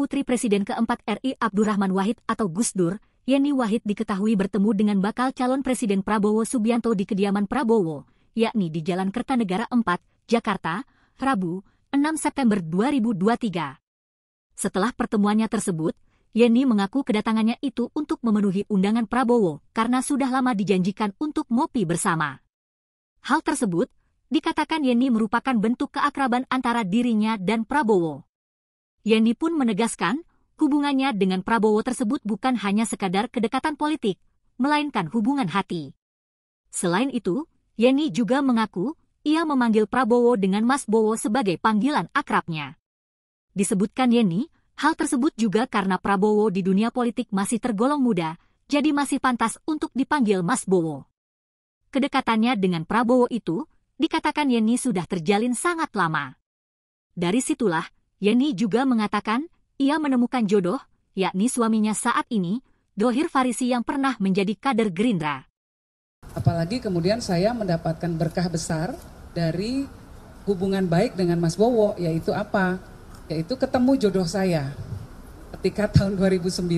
putri Presiden keempat RI Abdurrahman Wahid atau Gus Dur, Yeni Wahid diketahui bertemu dengan bakal calon Presiden Prabowo Subianto di kediaman Prabowo, yakni di Jalan Kertanegara 4, Jakarta, Rabu, 6 September 2023. Setelah pertemuannya tersebut, Yeni mengaku kedatangannya itu untuk memenuhi undangan Prabowo karena sudah lama dijanjikan untuk ngopi bersama. Hal tersebut dikatakan Yeni merupakan bentuk keakraban antara dirinya dan Prabowo. Yandi pun menegaskan, hubungannya dengan Prabowo tersebut bukan hanya sekadar kedekatan politik, melainkan hubungan hati. Selain itu, Yeni juga mengaku, ia memanggil Prabowo dengan Mas Bowo sebagai panggilan akrabnya. Disebutkan Yeni, hal tersebut juga karena Prabowo di dunia politik masih tergolong muda, jadi masih pantas untuk dipanggil Mas Bowo. Kedekatannya dengan Prabowo itu, dikatakan Yeni sudah terjalin sangat lama. Dari situlah, Yeni juga mengatakan, ia menemukan jodoh, yakni suaminya saat ini, Dohir Farisi yang pernah menjadi kader Gerindra. Apalagi kemudian saya mendapatkan berkah besar dari hubungan baik dengan Mas Bowo, yaitu apa? Yaitu ketemu jodoh saya. Ketika tahun 2009,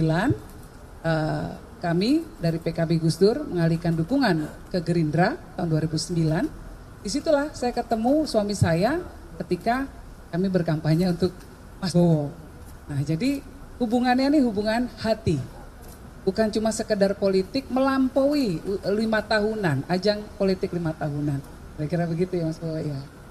eh, kami dari PKB Gus Dur mengalihkan dukungan ke Gerindra tahun 2009. Disitulah saya ketemu suami saya ketika kami berkampanye untuk Mas Bowo. Nah, jadi hubungannya ini hubungan hati. Bukan cuma sekedar politik, melampaui lima tahunan, ajang politik lima tahunan. Kira-kira begitu ya Mas Bowo ya.